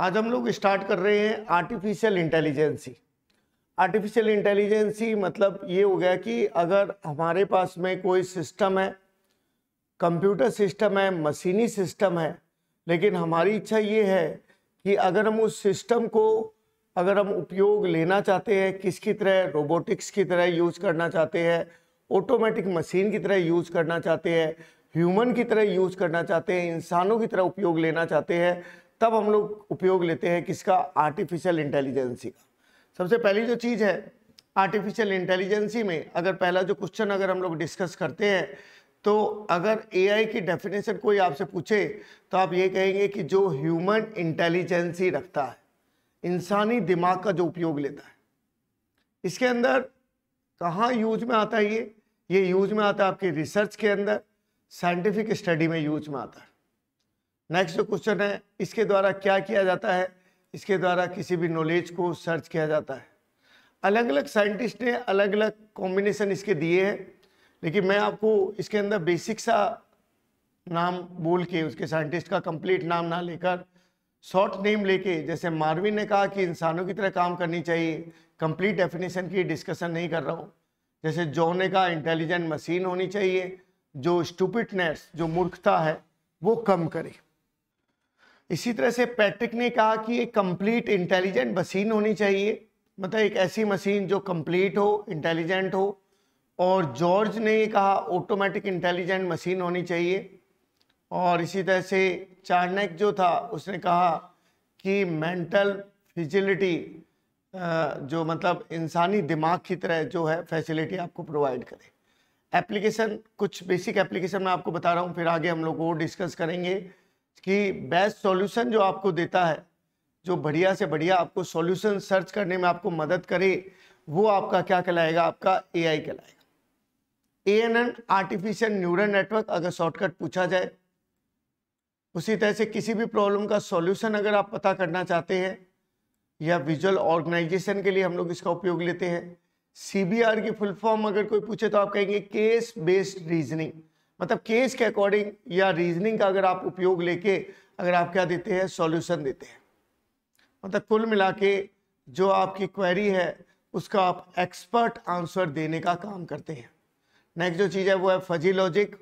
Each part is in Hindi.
आज हम लोग स्टार्ट कर रहे हैं आर्टिफिशियल इंटेलिजेंसी आर्टिफिशियल इंटेलिजेंसी मतलब ये हो गया कि अगर हमारे पास में कोई सिस्टम है कंप्यूटर सिस्टम है मशीनी सिस्टम है लेकिन हमारी इच्छा ये है कि अगर हम उस सिस्टम को अगर हम उपयोग लेना चाहते हैं किसकी तरह रोबोटिक्स की तरह यूज करना चाहते हैं ऑटोमेटिक मशीन की तरह यूज करना चाहते हैं ह्यूमन की तरह यूज करना चाहते हैं इंसानों की तरह उपयोग लेना चाहते हैं तब हम लोग उपयोग लेते हैं किसका आर्टिफिशियल इंटेलिजेंसी का सबसे पहली जो चीज़ है आर्टिफिशियल इंटेलिजेंसी में अगर पहला जो क्वेश्चन अगर हम लोग डिस्कस करते हैं तो अगर एआई की डेफिनेशन कोई आपसे पूछे तो आप ये कहेंगे कि जो ह्यूमन इंटेलिजेंसी रखता है इंसानी दिमाग का जो उपयोग लेता है इसके अंदर कहाँ यूज में आता है ये ये यूज में आता है आपके रिसर्च के अंदर साइंटिफिक स्टडी में यूज में आता है नेक्स्ट जो क्वेश्चन है इसके द्वारा क्या किया जाता है इसके द्वारा किसी भी नॉलेज को सर्च किया जाता है अलग अलग साइंटिस्ट ने अलग अलग कॉम्बिनेशन इसके दिए हैं लेकिन मैं आपको इसके अंदर बेसिक सा नाम बोल के उसके साइंटिस्ट का कंप्लीट नाम ना लेकर शॉर्ट नेम लेके जैसे मार्विन ने कहा कि इंसानों की तरह काम करनी चाहिए कंप्लीट डेफिनेशन की डिस्कशन नहीं कर रहा हूँ जैसे जॉन ने कहा इंटेलिजेंट मशीन होनी चाहिए जो स्टूपिटनेस जो मूर्खता है वो कम करे इसी तरह से पैट्रिक ने कहा कि एक कंप्लीट इंटेलिजेंट मशीन होनी चाहिए मतलब एक ऐसी मशीन जो कंप्लीट हो इंटेलिजेंट हो और जॉर्ज ने ये कहा ऑटोमेटिक इंटेलिजेंट मशीन होनी चाहिए और इसी तरह से चार्नेक जो था उसने कहा कि मेंटल फिजिलिटी जो मतलब इंसानी दिमाग की तरह जो है फैसिलिटी आपको प्रोवाइड करे एप्लीकेशन कुछ बेसिक एप्लीकेशन मैं आपको बता रहा हूँ फिर आगे हम लोग वो डिस्कस करेंगे कि बेस्ट सॉल्यूशन जो आपको देता है जो बढ़िया से बढ़िया आपको सॉल्यूशन सर्च करने में आपको मदद करे वो आपका क्या कहलाएगा आपका एआई कहलाएगा A N N artificial neural network अगर शॉर्टकट पूछा जाए उसी तरह से किसी भी प्रॉब्लम का सॉल्यूशन अगर आप पता करना चाहते हैं या विजुअल ऑर्गेनाइजेशन के लिए हम लोग इसका उपयोग लेते हैं सीबीआर की फुल फॉर्म अगर कोई पूछे तो आप कहेंगे केस बेस्ड रीजनिंग मतलब केस के अकॉर्डिंग या रीजनिंग का अगर आप उपयोग लेके अगर आप क्या देते हैं सॉल्यूशन देते हैं मतलब कुल मिला के जो आपकी क्वेरी है उसका आप एक्सपर्ट आंसर देने का काम करते हैं नेक्स्ट जो चीज़ है वो है फजी लॉजिक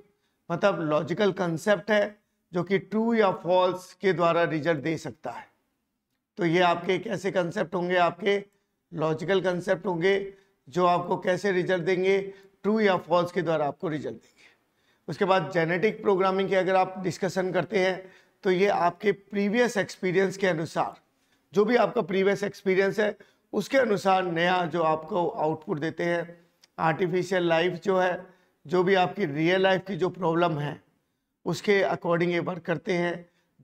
मतलब लॉजिकल कंसेप्ट है जो कि ट्रू या फॉल्स के द्वारा रिजल्ट दे सकता है तो ये आपके कैसे कंसेप्ट होंगे आपके लॉजिकल कंसेप्ट होंगे जो आपको कैसे रिजल्ट देंगे ट्रू या फॉल्स के द्वारा आपको रिजल्ट देंगे उसके बाद जेनेटिक प्रोग्रामिंग की अगर आप डिस्कशन करते हैं तो ये आपके प्रीवियस एक्सपीरियंस के अनुसार जो भी आपका प्रीवियस एक्सपीरियंस है उसके अनुसार नया जो आपको आउटपुट देते हैं आर्टिफिशियल लाइफ जो है जो भी आपकी रियल लाइफ की जो प्रॉब्लम है उसके अकॉर्डिंग ये वर्क करते हैं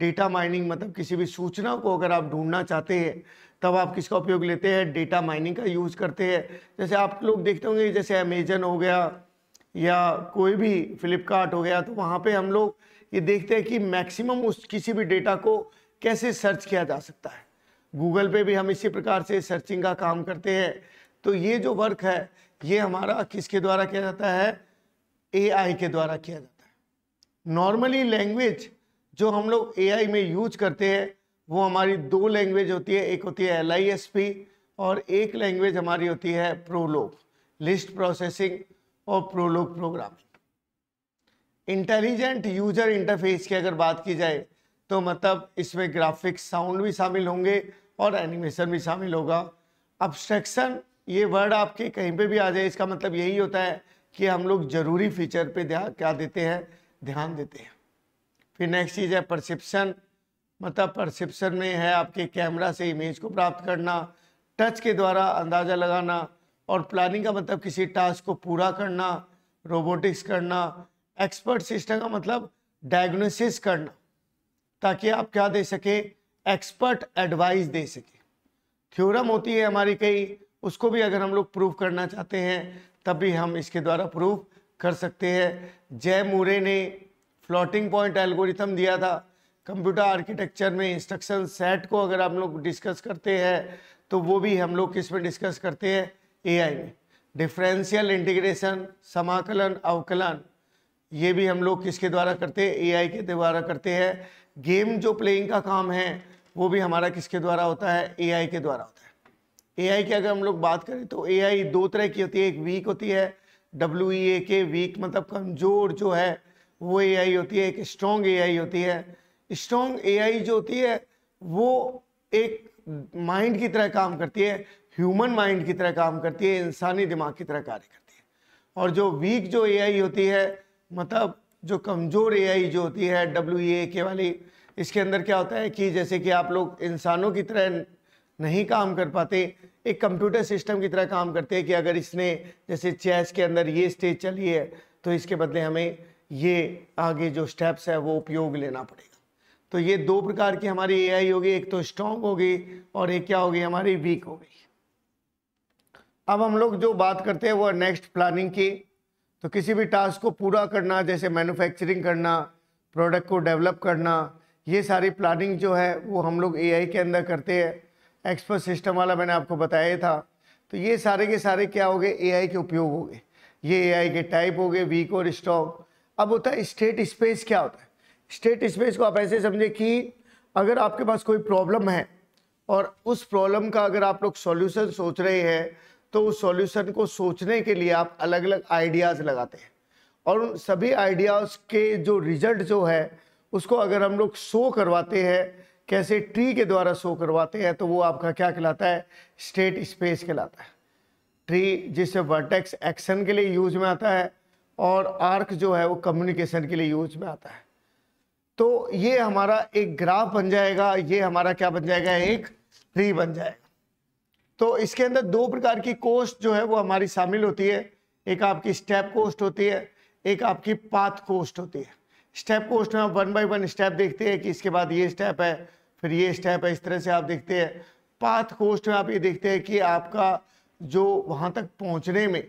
डेटा माइनिंग मतलब किसी भी सूचना को अगर आप ढूंढना चाहते हैं तब आप किसका उपयोग लेते हैं डेटा माइनिंग का यूज़ करते हैं जैसे आप लोग देखते होंगे जैसे अमेजन हो गया या कोई भी फ्लिपकार्ट हो गया तो वहाँ पे हम लोग ये देखते हैं कि मैक्सिमम उस किसी भी डेटा को कैसे सर्च किया जा सकता है गूगल पे भी हम इसी प्रकार से सर्चिंग का काम करते हैं तो ये जो वर्क है ये हमारा किसके द्वारा किया जाता है ए के द्वारा किया जाता है नॉर्मली लैंग्वेज जो हम लोग ए में यूज करते हैं वो हमारी दो लैंग्वेज होती है एक होती है एल और एक लैंग्वेज हमारी होती है प्रोलोग लिस्ट प्रोसेसिंग और Prolog program intelligent user interface की अगर बात की जाए तो मतलब इसमें ग्राफिक्स साउंड भी शामिल होंगे और एनिमेशन भी शामिल होगा अब्सट्रैक्शन ये वर्ड आपके कहीं पे भी आ जाए इसका मतलब यही होता है कि हम लोग ज़रूरी फीचर पे ध्यान क्या देते हैं ध्यान देते हैं फिर नेक्स्ट चीज़ है परसेप्शन मतलब परसेप्शन में है आपके कैमरा से इमेज को प्राप्त करना टच के द्वारा अंदाज़ा लगाना और प्लानिंग का मतलब किसी टास्क को पूरा करना रोबोटिक्स करना एक्सपर्ट सिस्टम का मतलब डायग्नोसिस करना ताकि आप क्या दे सके एक्सपर्ट एडवाइस दे सके थ्योरम होती है हमारी कई उसको भी अगर हम लोग प्रूव करना चाहते हैं तब भी हम इसके द्वारा प्रूव कर सकते हैं जय मूरे ने फ्लोटिंग पॉइंट एल्गोरिथम दिया था कंप्यूटर आर्किटेक्चर में इंस्ट्रक्शन सेट को अगर हम लोग डिस्कस करते हैं तो वो भी हम लोग किस में डिस्कस करते हैं एआई में डिफरेंशियल इंटीग्रेशन समाकलन अवकलन ये भी हम लोग किसके द्वारा करते हैं एआई के द्वारा करते हैं गेम जो प्लेइंग का काम है वो भी हमारा किसके द्वारा होता है एआई के द्वारा होता है एआई की अगर हम लोग बात करें तो एआई दो तरह की होती है एक वीक होती है डब्ल्यू ई ए के वीक मतलब कमज़ोर जो है वो एआई होती है एक स्ट्रॉन्ग एआई होती है स्ट्रॉन्ग एआई जो होती है वो एक माइंड की तरह काम करती है ह्यूमन माइंड की तरह काम करती है इंसानी दिमाग की तरह कार्य करती है और जो वीक जो ए होती है मतलब जो कमज़ोर ए जो होती है डब्ल्यू ए के वाली इसके अंदर क्या होता है कि जैसे कि आप लोग इंसानों की तरह नहीं काम कर पाते एक कंप्यूटर सिस्टम की तरह काम करते हैं कि अगर इसने जैसे चेस के अंदर ये स्टेज चली है तो इसके बदले हमें ये आगे जो स्टेप्स है वो उपयोग लेना पड़ेगा तो ये दो प्रकार की हमारी एआई होगी एक तो स्ट्रॉन्ग होगी और एक क्या होगी हमारी वीक होगी अब हम लोग जो बात करते हैं वो नेक्स्ट प्लानिंग की तो किसी भी टास्क को पूरा करना जैसे मैन्युफैक्चरिंग करना प्रोडक्ट को डेवलप करना ये सारी प्लानिंग जो है वो हम लोग एआई के अंदर करते हैं एक्सपर्ट सिस्टम वाला मैंने आपको बताया था तो ये सारे के सारे क्या हो गए ए के उपयोग हो गए ये ए के टाइप हो गए वीक और स्टॉक अब होता है स्टेट स्पेस क्या होता है स्टेट स्पेस को आप ऐसे समझें कि अगर आपके पास कोई प्रॉब्लम है और उस प्रॉब्लम का अगर आप लोग सॉल्यूशन सोच रहे हैं तो उस सॉल्यूशन को सोचने के लिए आप अलग अलग आइडियाज़ लगाते हैं और उन सभी आइडियाज़ के जो रिजल्ट जो है उसको अगर हम लोग शो करवाते हैं कैसे ट्री के द्वारा शो करवाते हैं तो वो आपका क्या कहलाता है स्टेट स्पेस कहलाता है ट्री जिसे वर्टेक्स एक्शन के लिए यूज में आता है और आर्क जो है वो कम्युनिकेशन के लिए यूज में आता है तो ये हमारा एक ग्राफ बन जाएगा ये हमारा क्या बन जाएगा एक ट्री बन जाएगा तो इसके अंदर दो प्रकार की कोस्ट जो है वो हमारी शामिल होती है एक आपकी स्टेप कोस्ट होती है एक आपकी पाथ कोस्ट होती है स्टेप कोस्ट में आप वन बाई वन स्टेप देखते हैं कि इसके बाद ये स्टेप है फिर ये स्टेप है इस तरह से आप देखते हैं पाथ कोस्ट में आप ये देखते हैं कि आपका जो वहाँ तक पहुँचने में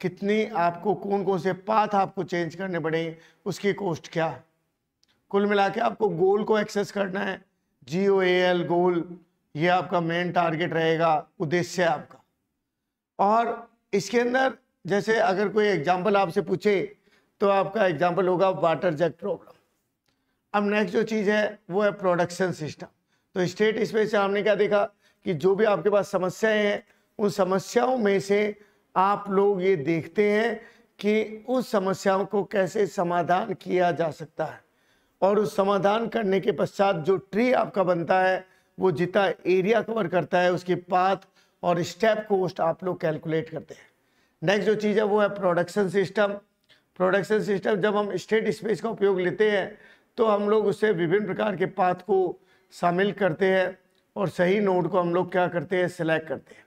कितनी आपको कौन कौन से पाथ आपको चेंज करने पड़ेंगे उसकी कोस्ट क्या है कुल मिला के आपको गोल को एक्सेस करना है जी ओ ए एल गोल ये आपका मेन टारगेट रहेगा उद्देश्य आपका और इसके अंदर जैसे अगर कोई एग्जाम्पल आपसे पूछे तो आपका एग्जाम्पल होगा वाटर जेट प्रॉब्लम अब नेक्स्ट जो चीज़ है वो है प्रोडक्शन सिस्टम तो स्टेट इसमें से हमने क्या देखा कि जो भी आपके पास समस्याएं हैं उन समस्याओं में से आप लोग ये देखते हैं कि उस समस्याओं को कैसे समाधान किया जा सकता है और उस समाधान करने के पश्चात जो ट्री आपका बनता है वो जितना एरिया कवर करता है उसके पाथ और स्टेप कोस्ट आप लोग कैलकुलेट करते हैं नेक्स्ट जो चीज़ है वो है प्रोडक्शन सिस्टम प्रोडक्शन सिस्टम जब हम स्टेट स्पेस का उपयोग लेते हैं तो हम लोग उससे विभिन्न प्रकार के पाथ को शामिल करते हैं और सही नोड को हम लोग क्या करते हैं सिलेक्ट करते हैं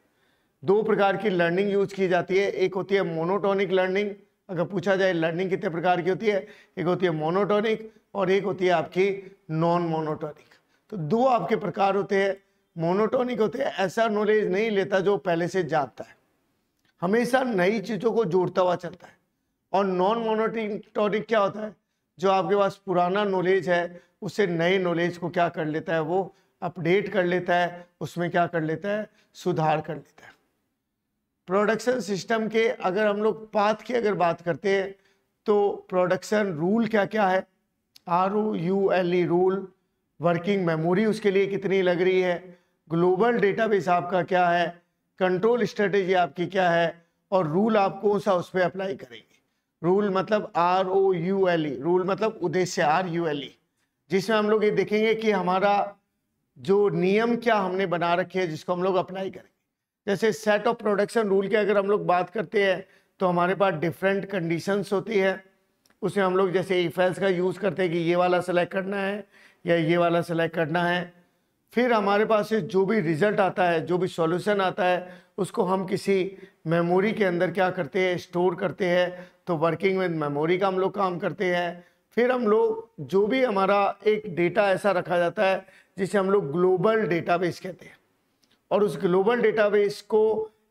दो प्रकार की लर्निंग यूज की जाती है एक होती है मोनोटोनिक लर्निंग अगर पूछा जाए लर्निंग कितने प्रकार की होती है एक होती है मोनोटोनिक और एक होती है आपकी नॉन मोनोटोनिक तो दो आपके प्रकार होते हैं मोनोटोनिक होते हैं ऐसा नॉलेज नहीं लेता जो पहले से जानता है हमेशा नई चीज़ों को जोड़ता हुआ चलता है और नॉन मोनोटोनिक क्या होता है जो आपके पास पुराना नॉलेज है उसे नए नॉलेज को क्या कर लेता है वो अपडेट कर लेता है उसमें क्या कर लेता है सुधार कर लेता है प्रोडक्शन सिस्टम के अगर हम लोग पाथ की अगर बात करते हैं तो प्रोडक्शन रूल क्या क्या है R O U L E rule working memory उसके लिए कितनी लग रही है ग्लोबल डेटाबेस आपका क्या है कंट्रोल स्ट्रेटेजी आपकी क्या है और रूल आप कौन सा उस पर अप्लाई करेंगे रूल मतलब R O U L E rule मतलब उद्देश्य आर यू एल ई जिसमें हम लोग ये देखेंगे कि हमारा जो नियम क्या हमने बना रखे हैं जिसको हम लोग अप्लाई करेंगे जैसे सेट ऑफ प्रोडक्शन रूल की अगर हम लोग बात करते हैं तो हमारे पास डिफरेंट कंडीशंस होती है उसमें हम लोग जैसे इफेल्स का यूज़ करते हैं कि ये वाला सेलेक्ट करना है या ये वाला सेलेक्ट करना है फिर हमारे पास से जो भी रिज़ल्ट आता है जो भी सॉल्यूशन आता है उसको हम किसी मेमोरी के अंदर क्या करते हैं स्टोर करते हैं तो वर्किंग विद मेमोरी का हम लोग काम करते हैं फिर हम लोग जो भी हमारा एक डेटा ऐसा रखा जाता है जिसे हम लोग ग्लोबल डेटाबेस कहते हैं और उस ग्लोबल डेटाबेस को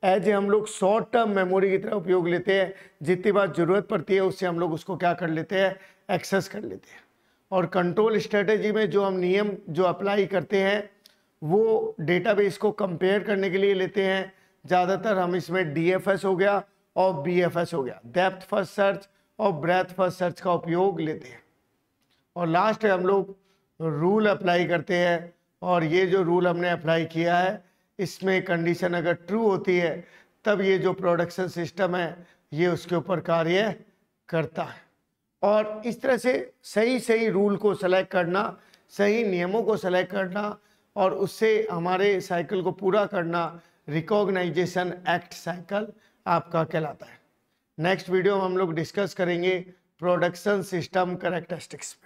एज ए हम लोग शॉर्ट टर्म मेमोरी की तरह उपयोग लेते हैं जितनी बार ज़रूरत पड़ती है उससे हम लोग उसको क्या कर लेते हैं एक्सेस कर लेते हैं और कंट्रोल स्ट्रेटेजी में जो हम नियम जो अप्लाई करते हैं वो डेटाबेस को कंपेयर करने के लिए लेते हैं ज़्यादातर हम इसमें डीएफएस हो गया और बीएफएस हो गया डेप्थ फर्स्ट सर्च और ब्रेथ फर्स्ट सर्च का उपयोग लेते हैं और लास्ट हम लोग रूल अप्लाई करते हैं और ये जो रूल हमने अप्लाई किया है इसमें कंडीशन अगर ट्रू होती है तब ये जो प्रोडक्शन सिस्टम है ये उसके ऊपर कार्य करता है और इस तरह से सही सही रूल को सेलेक्ट करना सही नियमों को सेलेक्ट करना और उससे हमारे साइकिल को पूरा करना रिकॉग्नाइजेशन एक्ट साइकिल आपका कहलाता है नेक्स्ट वीडियो में हम लोग डिस्कस करेंगे प्रोडक्शन सिस्टम करेक्टरिस्टिक्स